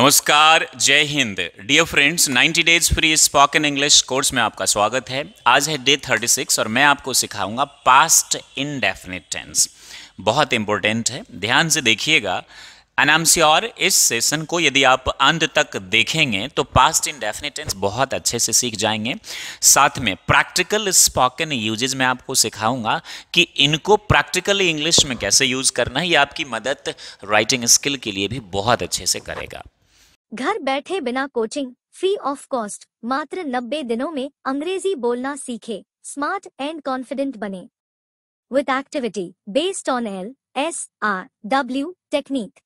नमस्कार जय हिंद dear friends 90 days free spoken English course में आपका स्वागत है आज है डे 36 और मैं आपको सिखाऊंगा पास्ट इनडेफिनिट टेंस बहुत इंपॉर्टेंट है ध्यान से देखिएगा एनामसी और इस सेशन को यदि आप अंत तक देखेंगे तो पास्ट इनडेफिनिट टेंस बहुत अच्छे से सीख जाएंगे साथ में प्रैक्टिकल स्पोकन यूजेज मैं आपको सिखाऊंगा कि इनको प्रैक्टिकली इंग्लिश में कैसे यूज़ करना है ये आपकी मदद राइटिंग स्किल के लिए भी बहुत अच्छे से करेगा घर बैठे बिना कोचिंग फ्री ऑफ कॉस्ट मात्र नब्बे दिनों में अंग्रेजी बोलना सीखे स्मार्ट एंड कॉन्फिडेंट बने with activity based on L S R W technique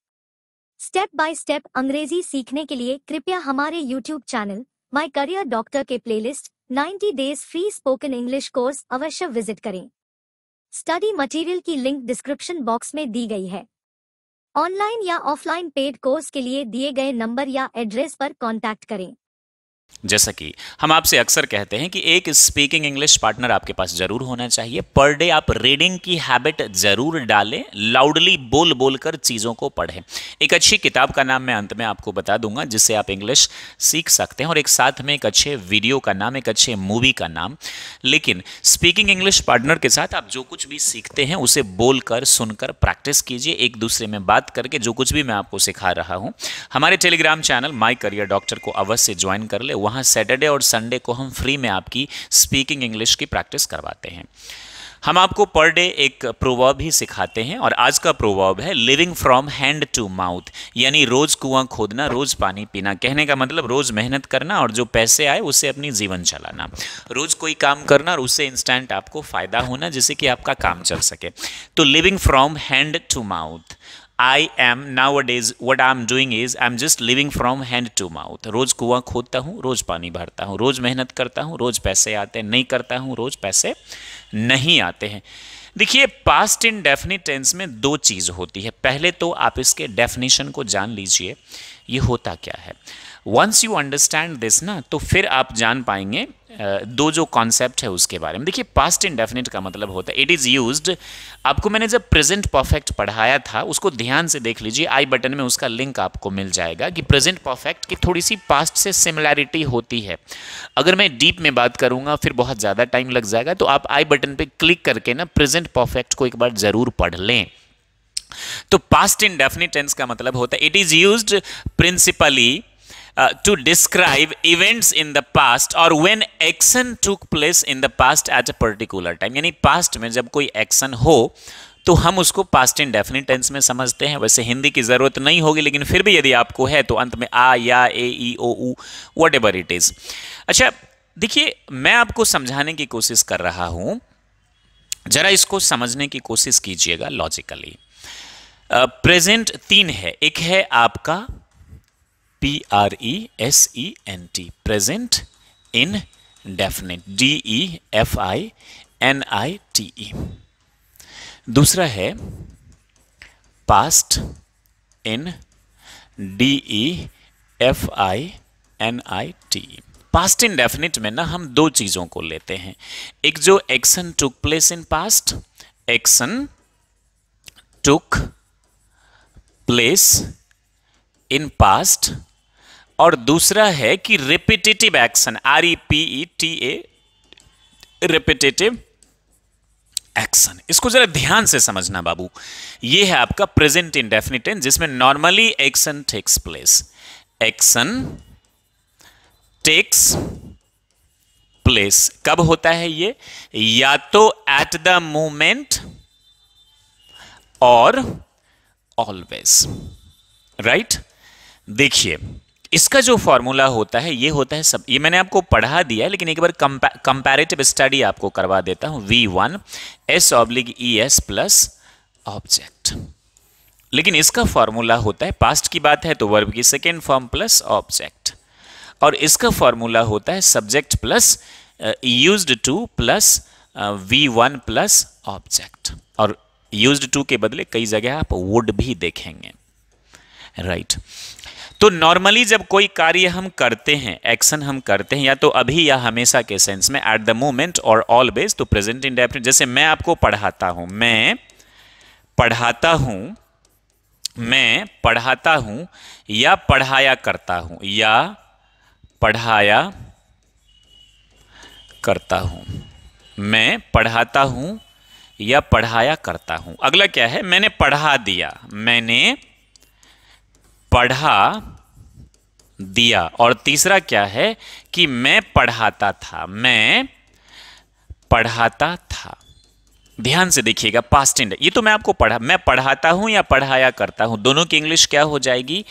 step by step अंग्रेजी सीखने के लिए कृपया हमारे YouTube channel my career doctor के playlist 90 days free spoken English course अवश्य विजिट करें स्टडी मटेरियल की लिंक डिस्क्रिप्शन बॉक्स में दी गई है ऑनलाइन या ऑफलाइन पेड कोर्स के लिए दिए गए नंबर या एड्रेस पर कॉन्टैक्ट करें जैसा कि हम आपसे अक्सर कहते हैं कि एक स्पीकिंग इंग्लिश पार्टनर आपके पास जरूर होना चाहिए पर डे आप रीडिंग की हैबिट जरूर डालें लाउडली बोल बोलकर चीज़ों को पढ़ें एक अच्छी किताब का नाम मैं अंत में आपको बता दूंगा जिससे आप इंग्लिश सीख सकते हैं और एक साथ में एक अच्छे वीडियो का नाम एक अच्छे मूवी का नाम लेकिन स्पीकिंग इंग्लिश पार्टनर के साथ आप जो कुछ भी सीखते हैं उसे बोल सुनकर प्रैक्टिस कीजिए एक दूसरे में बात करके जो कुछ भी मैं आपको सिखा रहा हूँ हमारे Telegram channel my career doctor को अवश्य ज्वाइन कर ले वहाँ सैटरडे और संडे को हम फ्री में आपकी स्पीकिंग इंग्लिश की प्रैक्टिस करवाते हैं हम आपको पर डे एक प्रोवर्ब ही सिखाते हैं और आज का प्रोवर्ब है living from hand to mouth यानी रोज़ कुआं खोदना रोज़ पानी पीना कहने का मतलब रोज़ मेहनत करना और जो पैसे आए उसे अपनी जीवन चलाना रोज़ कोई काम करना और उससे इंस्टेंट आपको फ़ायदा होना जिससे कि आपका काम चल सके तो living from hand to mouth I am nowadays what I am doing is I am just living from hand to mouth रोज़ कुआं खोदता हूँ रोज़ पानी भरता हूँ रोज़ मेहनत करता हूँ रोज़ पैसे आते हैं नहीं करता हूँ रोज़ पैसे नहीं आते हैं देखिए पास्ट इन डेफिनिट टेंस में दो चीज़ होती है पहले तो आप इसके डेफिनेशन को जान लीजिए ये होता क्या है वंस यू अंडरस्टैंड दिस ना तो फिर आप जान पाएंगे दो जो कॉन्सेप्ट है उसके बारे में देखिए पास्ट इंडेफिनिट का मतलब होता है इट इज़ यूज आपको मैंने जब प्रेजेंट परफेक्ट पढ़ाया था उसको ध्यान से देख लीजिए आई बटन में उसका लिंक आपको मिल जाएगा कि प्रेजेंट परफेक्ट की थोड़ी सी पास्ट से सिमिलैरिटी होती है अगर मैं डीप में बात करूंगा फिर बहुत ज़्यादा टाइम लग जाएगा तो आप आई बटन पर क्लिक करके ना प्रेजेंट परफेक्ट को एक बार ज़रूर पढ़ लें तो पास्ट इन डेफिनिट टेंस का मतलब होता है it is use principally Uh, to describe events in the past or when action took place in the past at a particular time यानी past में जब कोई action हो तो हम उसको पास्ट इन डेफिनेट टेंस में समझते हैं वैसे हिंदी की ज़रूरत नहीं होगी लेकिन फिर भी यदि आपको है तो अंत में आ या ए ई ओ ऊ वट एवर इट इज़ अच्छा देखिए मैं आपको समझाने की कोशिश कर रहा हूं ज़रा इसको समझने की कोशिश कीजिएगा लॉजिकली प्रेजेंट uh, तीन है एक है आपका R E S E N T present indefinite D E F I N I T E दूसरा है past in D E F I N I T past indefinite में ना हम दो चीज़ों को लेते हैं एक जो action took place in past action took place in past और दूसरा है कि repetitive action R E P E T A repetitive action इसको जरा ध्यान से समझना बाबू ये है आपका प्रेजेंट इंडेफिनिट टेंस जिसमें normally action takes place action takes place कब होता है ये या तो एट द मोमेंट और ऑलवेज राइट देखिए इसका जो फॉर्मूला होता है ये होता है सब ये मैंने आपको पढ़ा दिया लेकिन एक बार कंपैरेटिव स्टडी आपको करवा देता हूं V one S oblique E S plus object लेकिन इसका फॉर्मूला होता है पास्ट की बात है तो वर्ब की सेकेंड फॉर्म प्लस ऑब्जेक्ट और इसका फॉर्मूला होता है subject plus use to plus V one plus object और यूज टू के बदले कई जगह आप वुड भी देखेंगे राइट right. तो नॉर्मली जब कोई कार्य हम करते हैं एक्शन हम करते हैं या तो अभी या हमेशा के सेंस में एट द मोमेंट और ऑलवेज तो प्रेजेंट इन डेफिनेट जैसे मैं आपको पढ़ाता हूं मैं पढ़ाता हूं मैं पढ़ाता हूं या पढ़ाया करता हूं या पढ़ाया करता हूं मैं पढ़ाता हूं या पढ़ाया करता हूं अगला क्या है मैंने पढ़ा दिया मैंने पढ़ा दिया और तीसरा क्या है कि मैं पढ़ाता था मैं पढ़ाता था ध्यान से देखिएगा पास्ट इंड ये तो मैं आपको पढ़ा मैं पढ़ाता हूं या पढ़ाया करता हूं दोनों की इंग्लिश क्या हो जाएगी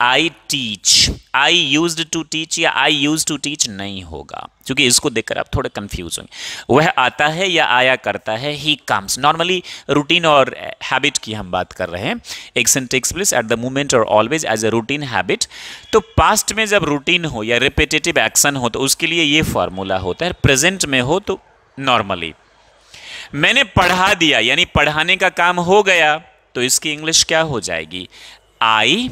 I teach I use to teach या आई यूज टू टीच नहीं होगा क्योंकि इसको देखकर आप थोड़े कंफ्यूज होंगे वह आता है या आया करता है ही कम्स नॉर्मली रूटीन और हैबिट की हम बात कर रहे हैं एक्सेंट्रिक्स प्लेस एट द मोमेंट और always as a routine habit तो पास्ट में जब रूटीन हो या रिपीटेटिव एक्शन हो तो उसके लिए ये फॉर्मूला होता है प्रेजेंट में हो तो नॉर्मली मैंने पढ़ा दिया यानी पढ़ाने का काम हो गया तो इसकी इंग्लिश क्या हो जाएगी आई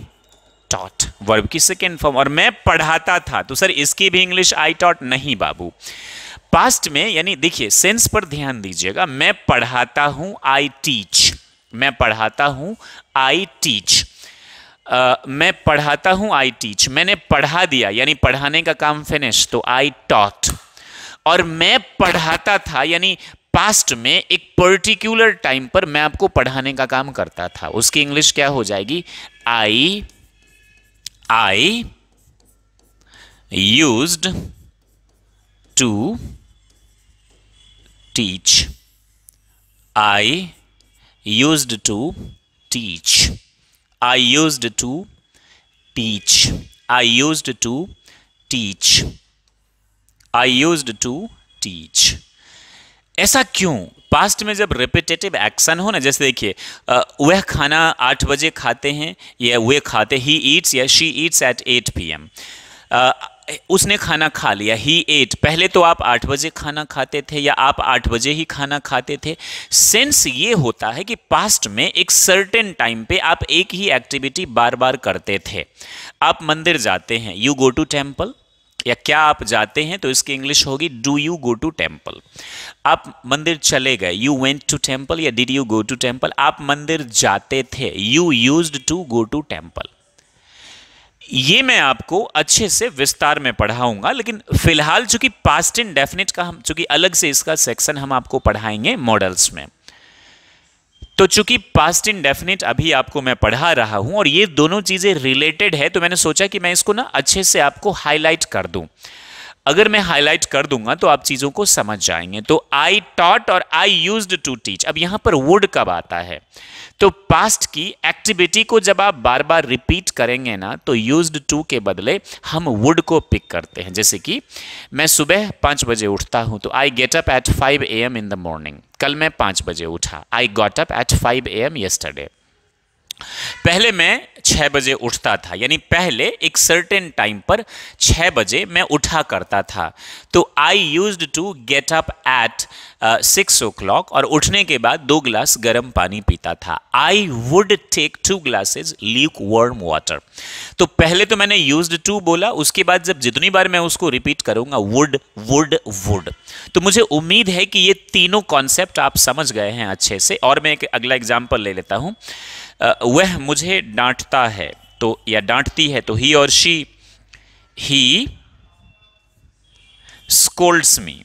टॉट वर्ब की सेकेंड फॉर्म और मैं पढ़ाता था तो सर इसकी भी इंग्लिश आई टॉट नहीं बाबू पास्ट में यानी देखिए सेंस पर ध्यान दीजिएगा मैं पढ़ाता हूं आई टीच मैं पढ़ाता हूं आई टीच मैं पढ़ाता हूं आई टीच मैंने पढ़ा दिया यानी पढ़ाने का काम फिनिश तो आई टॉट और मैं पढ़ाता था यानी पास्ट में एक पर्टिकुलर टाइम पर मैं आपको पढ़ाने का काम करता था उसकी इंग्लिश क्या हो जाएगी आई I used to teach. I used to teach. I used to teach. I used to teach. I used to teach. ऐसा क्यों पास्ट में जब रिपीटेटिव एक्शन हो ना जैसे देखिए वह खाना आठ बजे खाते हैं या वे खाते ही ईट्स या she eats at eight P M उसने खाना खा लिया ही एट पहले तो आप आठ बजे खाना खाते थे या आप आठ बजे ही खाना खाते थे सेंस ये होता है कि पास्ट में एक सर्टेन टाइम पे आप एक ही एक्टिविटी बार बार करते थे आप मंदिर जाते हैं यू गो टू टेम्पल या क्या आप जाते हैं तो इसकी इंग्लिश होगी do you go to temple आप मंदिर चले गए यू वेंट टू टेम्पल या did you go to temple आप मंदिर जाते थे you use to go to temple ये मैं आपको अच्छे से विस्तार में पढ़ाऊंगा लेकिन फिलहाल चूंकि पास्ट इन डेफिनेट का हम चूंकि अलग से इसका सेक्शन हम आपको पढ़ाएंगे मॉडल्स में तो चूंकि पास्ट इनडेफिनिट अभी आपको मैं पढ़ा रहा हूं और ये दोनों चीजें रिलेटेड है तो मैंने सोचा कि मैं इसको ना अच्छे से आपको हाईलाइट कर दूं अगर मैं हाईलाइट कर दूंगा तो आप चीजों को समझ जाएंगे तो आई टॉट और आई यूज टू टीच अब यहां पर वुड कब आता है तो पास्ट की एक्टिविटी को जब आप बार बार रिपीट करेंगे ना तो यूज्ड टू के बदले हम वुड को पिक करते हैं जैसे कि मैं सुबह पाँच बजे उठता हूँ तो I get up at five A M in the morning कल मैं पाँच बजे उठा I got up at five A M yesterday पहले मैं छः बजे उठता था यानी पहले एक सर्टेन टाइम पर छः बजे मैं उठा करता था तो I use to get up at six o'clock और उठने के बाद दो ग्लास गर्म पानी पीता था I would take two glasses lukewarm water तो पहले तो मैंने यूज टू बोला उसके बाद जब जितनी बार मैं उसको रिपीट करूंगा वुड वुड वुड तो मुझे उम्मीद है कि ये तीनों कॉन्सेप्ट आप समझ गए हैं अच्छे से और मैं एक अगला एग्जाम्पल ले लेता हूँ वह मुझे डांटता है तो या डांटती है तो ही और she he scolds me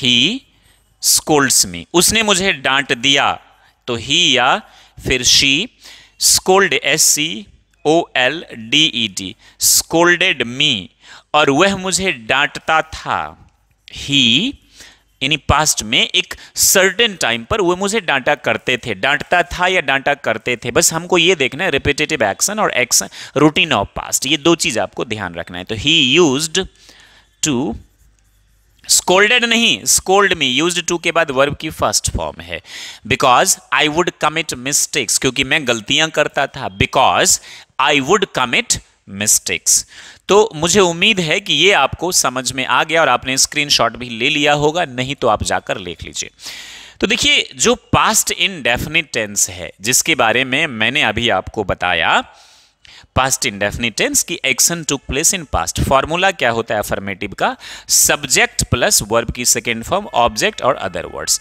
he scolds me उसने मुझे डांट दिया तो ही या फिर she scold S C O L D E D scolded me और वह मुझे डांटता था ही यानी पास्ट में एक सर्टेन टाइम पर वो मुझे डांटा करते थे डांटता था या डांटा करते थे बस हमको ये देखना है रिपीटेटिव एक्शन और एक्शन रूटीन ऑफ पास्ट ये दो चीज़ आपको ध्यान रखना है तो ही यूज टू स्कोल्डेड नहीं स्कोल्ड में यूज टू के बाद वर्ब की फर्स्ट फॉर्म है because I would commit mistakes क्योंकि मैं गलतियां करता था because I would commit mistakes तो मुझे उम्मीद है कि ये आपको समझ में आ गया और आपने स्क्रीनशॉट भी ले लिया होगा नहीं तो आप जाकर लिख लीजिए तो देखिए जो पास्ट इनडेफिनिट टेंस है जिसके बारे में मैंने अभी आपको बताया पास्ट इनडेफिनिट टेंस की action took place in past formula क्या होता है अफर्मेटिव का सब्जेक्ट प्लस वर्ब की सेकेंड फॉर्म ऑब्जेक्ट और अदर वर्ड्स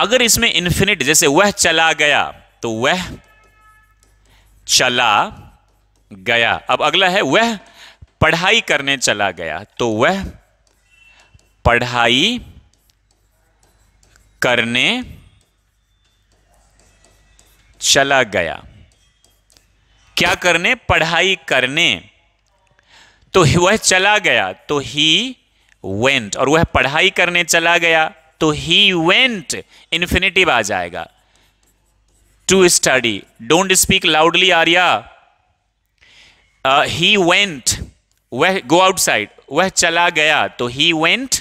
अगर इसमें इन्फिनिट जैसे वह चला गया तो वह चला गया अब अगला है वह पढ़ाई करने चला गया तो वह पढ़ाई करने चला गया क्या करने पढ़ाई करने तो वह चला गया तो ही वेंट और वह पढ़ाई करने चला गया तो ही वेंट इन्फिनेटिव आ जाएगा to study don't speak loudly Arya he uh, went वह गो आउटसाइड वह चला गया तो he went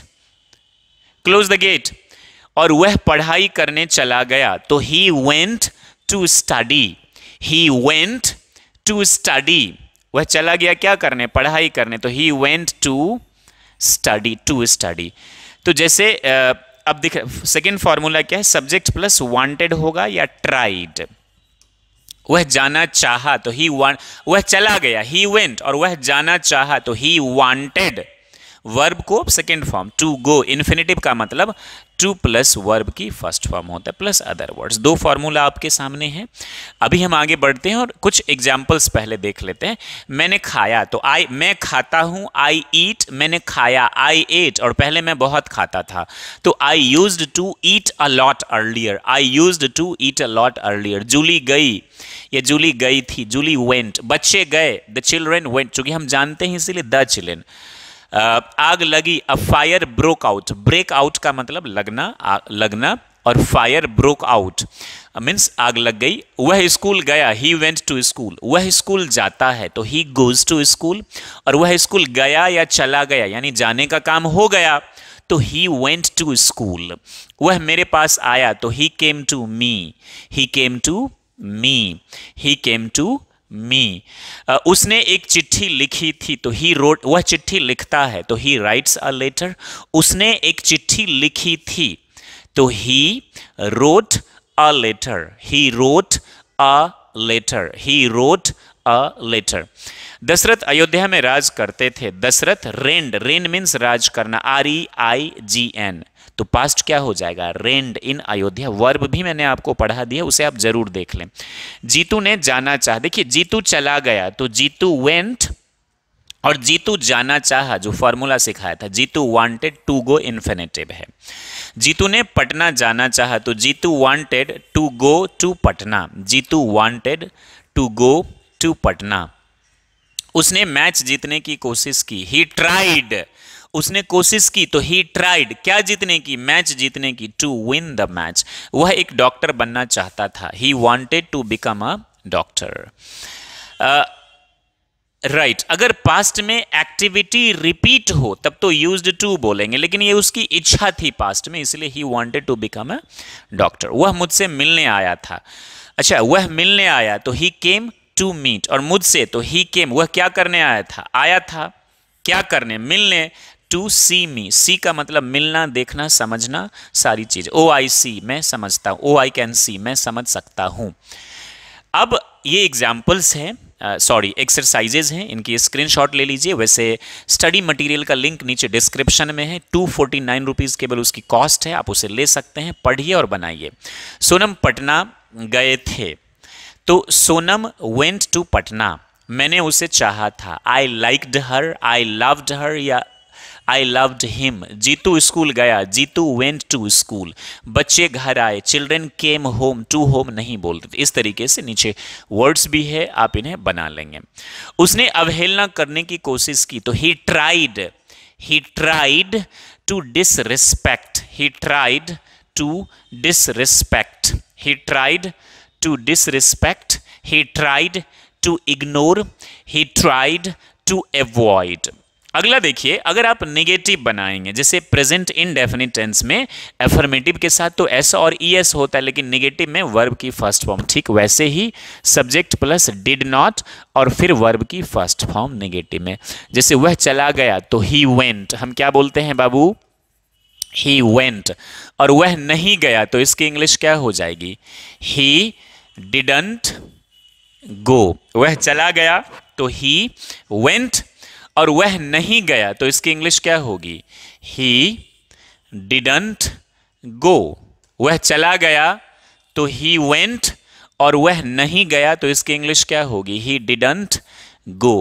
close the gate और वह पढ़ाई करने चला गया तो he went to study he went to study वह चला गया क्या करने पढ़ाई करने तो he went to study to study तो जैसे uh, अब दिख सेकेंड फॉर्मूला क्या है सब्जेक्ट प्लस वांटेड होगा या ट्राइड वह जाना चाहा तो ही वह चला गया ही वेंट और वह जाना चाहा तो ही वांटेड वर्ब को second form to go infinitive का मतलब टू प्लस वर्ब की फर्स्ट फॉर्म होता है प्लस अदर वर्ड्स दो फार्मूला आपके सामने हैं अभी हम आगे बढ़ते हैं और कुछ एग्जाम्पल्स पहले देख लेते हैं मैंने खाया तो आई मैं खाता हूँ आई ईट मैंने खाया आई एट और पहले मैं बहुत खाता था तो I use to eat a lot earlier I use to eat a lot earlier Julie गई ये जूली गई थी जूली वेंट बच्चे गए द चिल्ड्रेन वेंट चूंकि हम जानते हैं इसीलिए द चिल्ड्रेन आग लगी a fire broke out break out का मतलब लगना लगना और फायर ब्रोक आउट मीन्स आग लग गई वह स्कूल गया ही वेंट टू स्कूल वह स्कूल जाता है तो ही गोज टू स्कूल और वह स्कूल गया या चला गया यानी जाने का काम हो गया तो ही वेंट टू स्कूल वह मेरे पास आया तो he came to me he came to me he came to me uh, उसने एक चिट्ठी लिखी थी तो ही रोट वह चिट्ठी लिखता है तो ही राइट्स अ लेटर उसने एक चिट्ठी लिखी थी तो he wrote a letter he wrote a letter he wrote a letter Dasharath Ayodhya में राज करते थे दशरथ रेंड रेन मीन्स राज करना R E I G N तो पास्ट क्या हो जाएगा रेंड इन अयोध्या वर्ब भी मैंने आपको पढ़ा दिया उसे आप जरूर देख लें जीतू ने जाना चाह देखिए जीतू चला गया तो जीतू वेंट और जीतू जाना चाहा जो फॉर्मूला सिखाया था Jitu wanted to go infinitive है जीतू ने पटना जाना चाहा तो Jitu wanted to go to Patna Jitu wanted to go to Patna उसने मैच जीतने की कोशिश की ही ट्राइड उसने कोशिश की तो ही ट्राइड क्या जीतने की मैच जीतने की टू विन द मैच वह एक डॉक्टर बनना चाहता था he wanted to become a doctor right अगर पास्ट में एक्टिविटी रिपीट हो तब तो यूज टू बोलेंगे लेकिन ये उसकी इच्छा थी पास्ट में इसलिए he wanted to become a doctor वह मुझसे मिलने आया था अच्छा वह मिलने आया तो ही केम टू मीट और मुझसे तो ही केम वह क्या करने आया था आया था क्या करने मिलने टू सी मी सी का मतलब मिलना देखना समझना सारी चीज़ ओ आई सी मैं समझता हूँ ओ आई कैन सी मैं समझ सकता हूँ अब ये एग्जाम्पल्स हैं सॉरी एक्सरसाइजेज हैं इनकी स्क्रीनशॉट ले लीजिए वैसे स्टडी मटेरियल का लिंक नीचे डिस्क्रिप्शन में है टू फोर्टी नाइन रुपीज़ केवल उसकी कॉस्ट है आप उसे ले सकते हैं पढ़िए और बनाइए सोनम पटना गए थे तो सोनम वेंट टू पटना मैंने उसे चाहा था आई लाइकड हर आई लव्ड हर या I loved him Jitu school गया जीतू वेंट टू स्कूल बच्चे घर आए children came home to home नहीं बोलते इस तरीके से नीचे वर्ड्स भी है आप इन्हें बना लेंगे उसने अवहेलना करने की कोशिश की तो he tried he tried to disrespect he tried to disrespect he tried to disrespect he tried to ignore he tried to avoid अगला देखिए अगर आप नेगेटिव बनाएंगे जैसे प्रेजेंट इनडेफिनिट टेंस में एफर्मेटिव के साथ तो एस और ई e एस होता है लेकिन नेगेटिव में वर्ब की फर्स्ट फॉर्म ठीक वैसे ही सब्जेक्ट प्लस डिड नॉट और फिर वर्ब की फर्स्ट फॉर्म नेगेटिव में जैसे वह चला गया तो ही वेंट हम क्या बोलते हैं बाबू ही वेंट और वह नहीं गया तो इसकी इंग्लिश क्या हो जाएगी ही डिडंट गो वह चला गया तो ही वेंट और वह नहीं गया तो इसकी इंग्लिश क्या होगी ही डिडंट गो वह चला गया तो ही वेंट और वह नहीं गया तो इसकी इंग्लिश क्या होगी he didn't go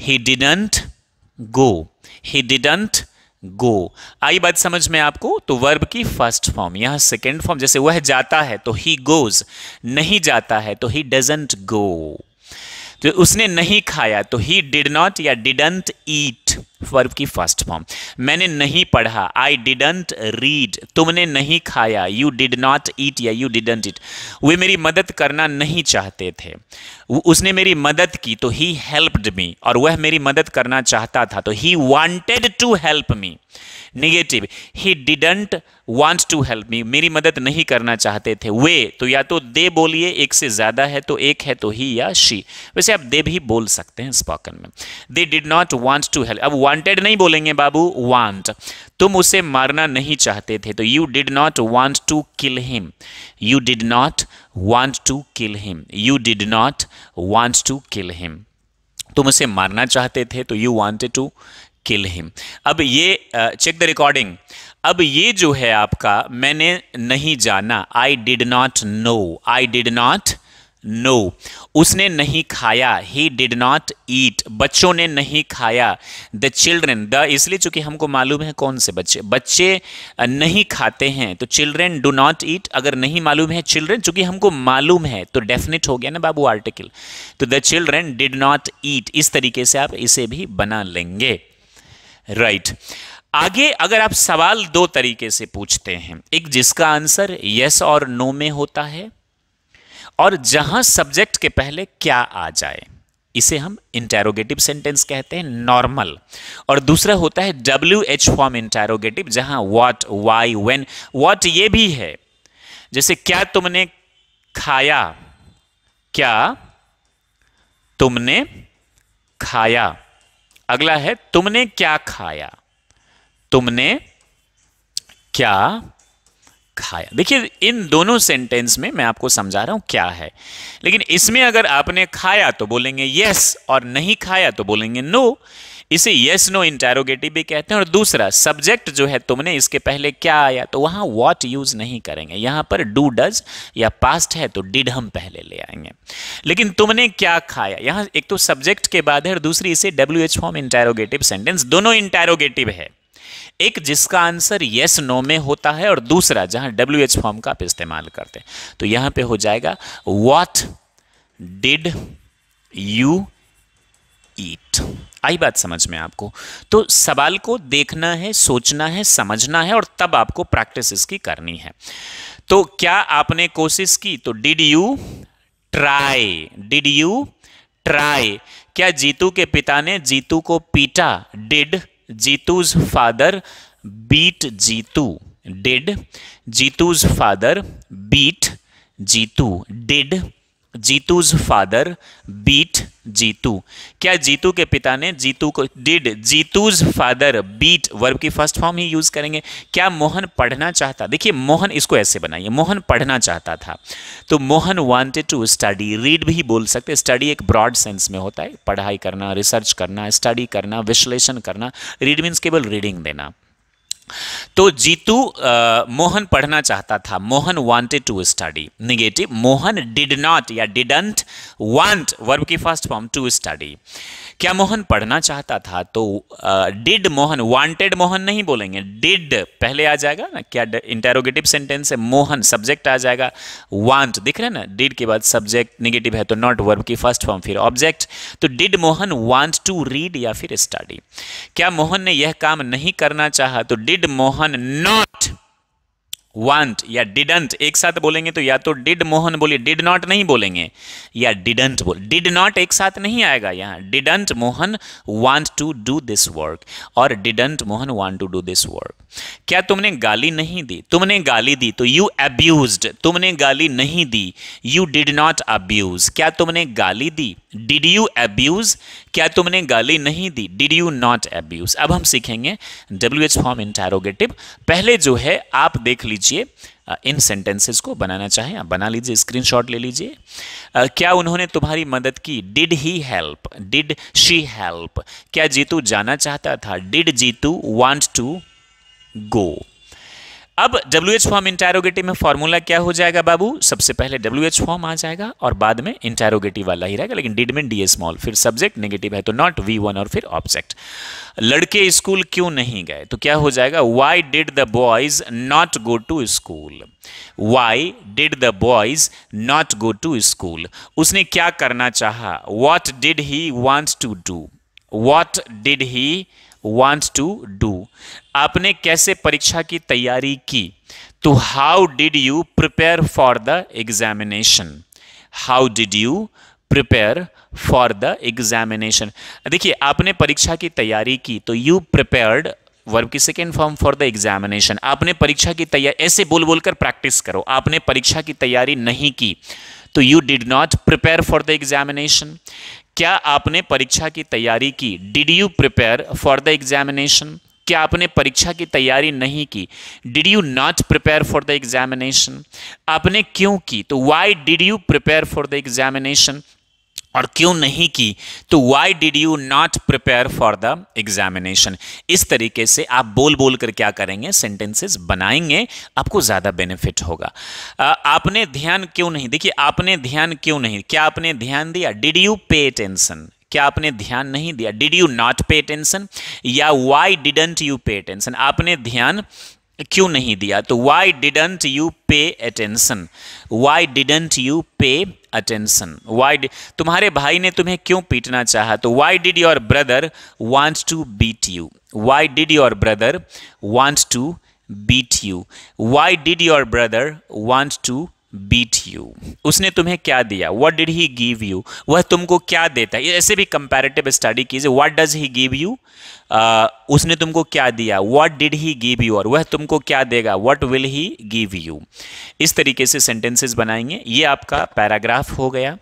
he didn't go he didn't go आई बात समझ में आपको तो वर्ब की फर्स्ट फॉर्म यहां सेकेंड फॉर्म जैसे वह जाता है तो ही गोज नहीं जाता है तो ही डजेंट गो तो उसने नहीं खाया तो ही डिड नॉट या डिडंट ईट वर्ब की फर्स्ट फॉर्म मैंने नहीं पढ़ा आई डिडंट रीड तुमने नहीं खाया यू डिड नॉट ईट या यू डिडंट इट वे मेरी मदद करना नहीं चाहते थे उसने मेरी मदद की तो ही हेल्प्ड मी और वह मेरी मदद करना चाहता था तो he wanted to help me negative he didn't want to help me मेरी मदद नहीं करना चाहते थे वे तो या तो दे बोलिए एक से ज़्यादा है तो एक है तो ही या शी वैसे आप दे भी बोल सकते हैं स्पॉकन में they did not want to help अब वांटेड नहीं बोलेंगे बाबू वांट तुम उसे मारना नहीं चाहते थे तो you did not want to kill him you did not want to kill him you did not want to kill him तुम उसे मारना चाहते थे तो you wanted to kill him अब ये चेक द रिकॉर्डिंग अब ये जो है आपका मैंने नहीं जाना I did not know I did not know no. उसने नहीं खाया ही डिड नॉट ईट बच्चों ने नहीं खाया द चिल्ड्रेन द इसलिए चूंकि हमको मालूम है कौन से बच्चे बच्चे नहीं खाते हैं तो चिल्ड्रेन डू नॉट ईट अगर नहीं मालूम है चिल्ड्रेन चूंकि हमको मालूम है तो डेफिनेट हो गया ना बाबू आर्टिकल तो the children did not eat इस तरीके से आप इसे भी बना लेंगे राइट right. आगे अगर आप सवाल दो तरीके से पूछते हैं एक जिसका आंसर यस और नो में होता है और जहां सब्जेक्ट के पहले क्या आ जाए इसे हम इंटेरोगेटिव सेंटेंस कहते हैं नॉर्मल और दूसरा होता है डब्ल्यू एच फॉर्म इंटेरोगेटिव जहां व्हाट वाई व्हेन व्हाट ये भी है जैसे क्या तुमने खाया क्या तुमने खाया अगला है तुमने क्या खाया तुमने क्या खाया देखिए इन दोनों सेंटेंस में मैं आपको समझा रहा हूं क्या है लेकिन इसमें अगर आपने खाया तो बोलेंगे यस और नहीं खाया तो बोलेंगे नो इसे यस नो इंटेरोगेटिव भी कहते हैं और दूसरा सब्जेक्ट जो है तुमने इसके पहले क्या आया तो वहां वॉट यूज़ नहीं करेंगे यहां पर डू डज या पास्ट है तो डिड हम पहले ले आएंगे लेकिन तुमने क्या खाया यहां एक तो सब्जेक्ट के बाद है और दूसरी इसे W H form interrogative sentence दोनों इंटेरोगेटिव है एक जिसका आंसर यस नो में होता है और दूसरा जहां डब्ल्यू एच फॉर्म का आप इस्तेमाल करते हैं तो यहां पे हो जाएगा वॉट डिड यू ईट आई बात समझ में आपको तो सवाल को देखना है सोचना है समझना है और तब आपको प्रैक्टिस इसकी करनी है तो क्या आपने कोशिश की तो did you try did you try क्या जीतू के पिता ने जीतू को पीटा did Jitu's father beat Jitu did Jitu's father beat Jitu did Jitu's father beat Jitu क्या जीतू के पिता ने जीतू को did Jitu's father beat verb की फर्स्ट फॉर्म ही यूज करेंगे क्या मोहन पढ़ना चाहता देखिए मोहन इसको ऐसे बनाइए मोहन पढ़ना चाहता था तो Mohan wanted to study read भी बोल सकते स्टडी एक ब्रॉड सेंस में होता है पढ़ाई करना रिसर्च करना स्टडी करना विश्लेषण करना रीड मीन्स केवल रीडिंग देना तो जीतू आ, मोहन पढ़ना चाहता था Mohan wanted to study negative Mohan did not या डिडंट वांट वर्ब की फर्स्ट फॉर्म टू स्टडी क्या मोहन पढ़ना चाहता था तो डिड मोहन वांटेड मोहन नहीं बोलेंगे डिड पहले आ जाएगा ना क्या इंटेरोगेटिव सेंटेंस है मोहन सब्जेक्ट आ जाएगा वांट दिख रहे ना डिड के बाद सब्जेक्ट निगेटिव है तो नॉट वर्ब की फर्स्ट फॉर्म फिर ऑब्जेक्ट तो did Mohan want to read या फिर स्टडी क्या मोहन ने यह काम नहीं करना चाह तो डिड मोहन नॉट वांट या डिडंट एक साथ बोलेंगे तो या तो डिड मोहन बोलिए डिड नॉट नहीं बोलेंगे या डिडंट बोल डिड नॉट एक साथ नहीं आएगा यहाँ didn't Mohan want to do this work और didn't Mohan want to do this work क्या तुमने गाली नहीं दी तुमने गाली दी तो यू अब्यूज तुमने गाली नहीं दी यू डिड नॉट अब्यूज क्या तुमने गाली दी डिड यू एब्यूज क्या तुमने गाली नहीं दी डिड यू नॉट अब्यूज अब हम सीखेंगे डब्ल्यू एच फॉर्म इंटेरोगेटिव पहले जो है आप देख लीजिए लीजिए इन सेंटेंसेस को बनाना चाहें आप बना लीजिए स्क्रीनशॉट ले लीजिए क्या उन्होंने तुम्हारी मदद की did he help did she help क्या जीतू जाना चाहता था did Jitu want to go अब डब्ल्यू एच फॉर्म इंटेरोगेटिव में फॉर्मूला क्या हो जाएगा बाबू सबसे पहले डब्ल्यू एच फॉर्म आ जाएगा और बाद में इंटेरोगेटिव वाला ही रहेगा लेकिन डिड में डी स्मॉल फिर सब्जेक्ट नेगेटिव है तो नॉट वी वन और फिर ऑब्जेक्ट लड़के स्कूल क्यों नहीं गए तो क्या हो जाएगा why did the boys not go to school why did the boys not go to school उसने क्या करना चाहा what did he want to do what did he wants to do आपने कैसे परीक्षा की तैयारी की तो how did you prepare for the examination how did you prepare for the examination देखिए आपने परीक्षा की तैयारी की तो यू प्रिपेयर्ड वर्ब की second form for the examination आपने परीक्षा की तैयारी ऐसे बोल बोलकर प्रैक्टिस करो आपने परीक्षा की तैयारी नहीं की तो you did not prepare for the examination क्या आपने परीक्षा की तैयारी की did you prepare for the examination क्या आपने परीक्षा की तैयारी नहीं की did you not prepare for the examination आपने क्यों की तो why did you prepare for the examination और क्यों नहीं की तो why did you not prepare for the examination इस तरीके से आप बोल बोल कर क्या करेंगे सेंटेंसेस बनाएंगे आपको ज़्यादा बेनिफिट होगा आ, आपने ध्यान क्यों नहीं देखिए आपने ध्यान क्यों नहीं क्या आपने ध्यान दिया डिड यू पे टेंशन क्या आपने ध्यान नहीं दिया did you not pay attention या why didn't you pay attention आपने ध्यान क्यों नहीं दिया तो why didn't you pay attention why didn't you pay attention why तुम्हारे भाई ने तुम्हें क्यों पीटना चाहा तो why did your brother want to beat you why did your brother want to beat you why did your brother want to beat you उसने तुम्हें क्या दिया what did he give you वह तुमको क्या देता है ऐसे भी कंपेरेटिव स्टडी कीजिए what does he give you उसने तुमको क्या दिया what did he give you और वह तुमको क्या देगा what will he give you इस तरीके से सेंटेंसेस बनाएंगे ये आपका पैराग्राफ हो गया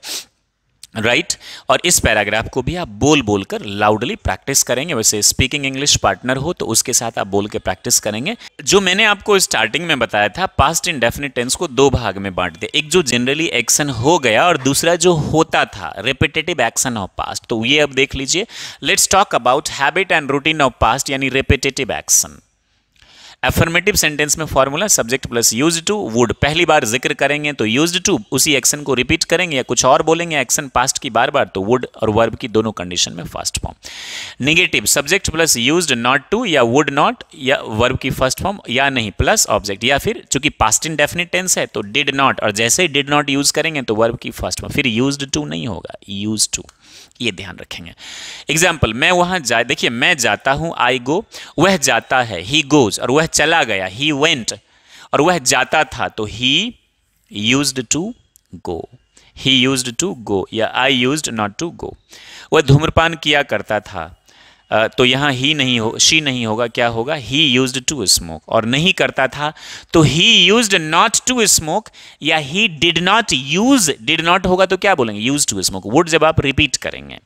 राइट right? और इस पैराग्राफ को भी आप बोल बोल कर लाउडली प्रैक्टिस करेंगे वैसे स्पीकिंग इंग्लिश पार्टनर हो तो उसके साथ आप बोल के प्रैक्टिस करेंगे जो मैंने आपको स्टार्टिंग में बताया था पास्ट इंडेफिनिट टेंस को दो भाग में बांट दिया एक जो जनरली एक्शन हो गया और दूसरा जो होता था रिपीटेटिव एक्शन ऑफ पास्ट तो ये अब देख लीजिए let's talk about habit and routine of past यानी रिपीटेटिव एक्शन अफर्मेटिव सेंटेंस में formula subject plus use to would पहली बार जिक्र करेंगे तो यूज टू उसी एक्शन को रिपीट करेंगे या कुछ और बोलेंगे एक्शन पास्ट की बार बार तो वुड और वर्ब की दोनों कंडीशन में first form negative subject plus used not to या वुड नॉट या वर्ब की फर्स्ट फॉर्म या नहीं प्लस ऑब्जेक्ट या फिर चूंकि पास्ट इन डेफिनेट टेंस है तो डिड नॉट और जैसे ही डिड नॉट यूज करेंगे तो वर्ब की फर्स्ट फॉर्म फिर यूज टू नहीं होगा यूज टू ये ध्यान रखेंगे एग्जाम्पल मैं वहाँ जा देखिए मैं जाता हूँ आई गो वह जाता है ही गोज और वह चला गया ही वेंट और वह जाता था तो he use to go he use to go या I use not to go वह धूम्रपान किया करता था तो यहाँ ही नहीं हो शी नहीं होगा क्या होगा ही यूज टू स्मोक और नहीं करता था तो he use not to smoke या he did not use did not होगा तो क्या बोलेंगे यूज टू स्मोक वुड जब आप रिपीट करेंगे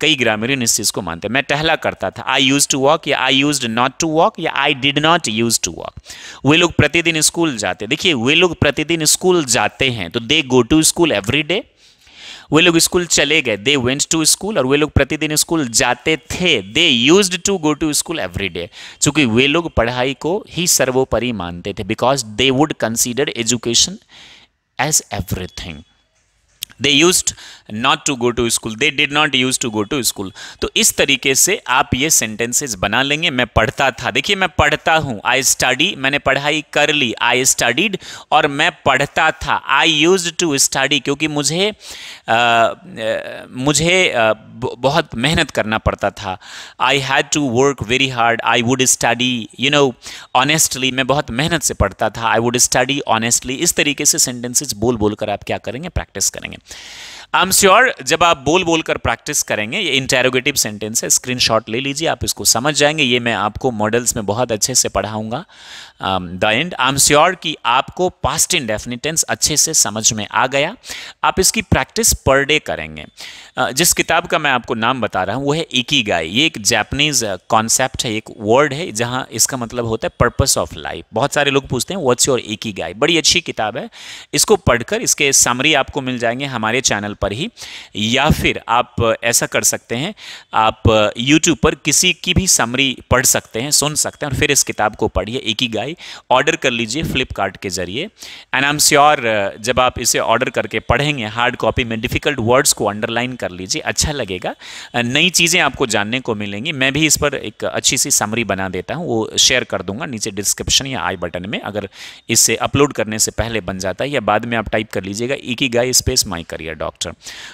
कई ग्रामीण इस चीज़ को मानते हैं मैं टहला करता था आई यूज टू वॉक या I use not to walk या I did not use to walk वे लोग प्रतिदिन स्कूल जाते देखिए वे लोग प्रतिदिन स्कूल जाते हैं तो they go to school every day वे लोग स्कूल चले गए दे वेंट टू स्कूल और वे लोग प्रतिदिन स्कूल जाते थे they use to go to school every day चूंकि वे लोग पढ़ाई को ही सर्वोपरि मानते थे because they would consider education as everything they use not to go to school they did not use to go to school तो इस तरीके से आप ये सेंटेंसेज बना लेंगे मैं पढ़ता था देखिए मैं पढ़ता हूँ आई स्टडी मैंने पढ़ाई कर ली आई स्टडीड और मैं पढ़ता था आई यूज टू स्टडी क्योंकि मुझे आ, मुझे आ, बहुत मेहनत करना पड़ता था I had to work very hard I would study you know honestly मैं बहुत मेहनत से पढ़ता था आई वुड स्टडी ऑनेस्टली इस तरीके से सेंटेंसेज बोल बोल कर आप क्या करेंगे प्रैक्टिस करेंगे आई एम श्योर जब आप बोल बोल कर प्रैक्टिस करेंगे ये इंटेरोगेटिव सेंटेंस है स्क्रीनशॉट ले लीजिए आप इसको समझ जाएंगे ये मैं आपको मॉडल्स में बहुत अच्छे से पढ़ाऊंगा the and I am sure कि आपको पास्ट इन डेफिनेटेंस अच्छे से समझ में आ गया आप इसकी प्रैक्टिस पर डे करेंगे uh, जिस किताब का मैं आपको नाम बता रहा हूँ वो है इकी गाय ये एक जैपनीज कॉन्सेप्ट uh, है एक वर्ड है जहाँ इसका मतलब होता है पर्पस ऑफ लाइफ बहुत सारे लोग पूछते हैं व्हाट्स योर इकी गाय बड़ी अच्छी किताब है इसको पढ़कर इसके समरी आपको मिल जाएंगे हमारे चैनल पर ही या फिर आप uh, ऐसा कर सकते हैं आप यूट्यूब पर किसी की भी समरी पढ़ सकते हैं सुन सकते हैं और फिर इस किताब को पढ़िए इकी गाय भाई ऑर्डर कर लीजिए फ्लिपकार्ट के जरिए एंड आई एम श्योर जब आप इसे ऑर्डर करके पढ़ेंगे हार्ड कॉपी में डिफ़िकल्ट वर्ड्स को अंडरलाइन कर लीजिए अच्छा लगेगा uh, नई चीज़ें आपको जानने को मिलेंगी मैं भी इस पर एक अच्छी सी समरी बना देता हूँ वो शेयर कर दूंगा नीचे डिस्क्रिप्शन या आई बटन में अगर इससे अपलोड करने से पहले बन जाता है या बाद में आप टाइप कर लीजिएगा एक ही गाय स्पेस माई करियर डॉक्टर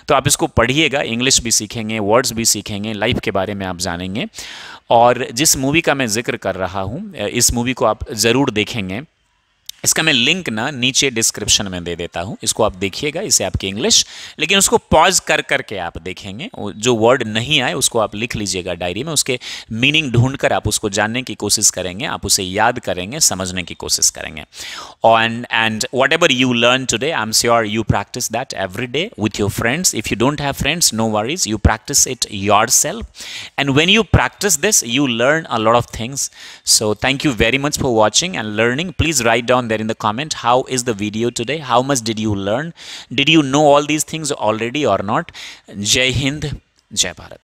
तो आप इसको पढ़िएगा इंग्लिश भी सीखेंगे वर्ड्स भी सीखेंगे लाइफ के बारे में आप जानेंगे और जिस मूवी का मैं जिक्र कर रहा हूँ uh, इस मूवी को आप ज़रूर देखेंगे इसका मैं लिंक ना नीचे डिस्क्रिप्शन में दे देता हूँ इसको आप देखिएगा इसे आपकी इंग्लिश लेकिन उसको पॉज कर करके आप देखेंगे जो वर्ड नहीं आए उसको आप लिख लीजिएगा डायरी में उसके मीनिंग ढूंढ कर आप उसको जानने की कोशिश करेंगे आप उसे याद करेंगे समझने की कोशिश करेंगे on and whatever you learn today I am sure you practice that every day with your friends if you don't have friends no worries you practice it yourself and when you practice this you learn a lot of things so thank you very much for watching and learning please write down the there in the comment how is the video today how much did you learn did you know all these things already or not jai hind jai bharat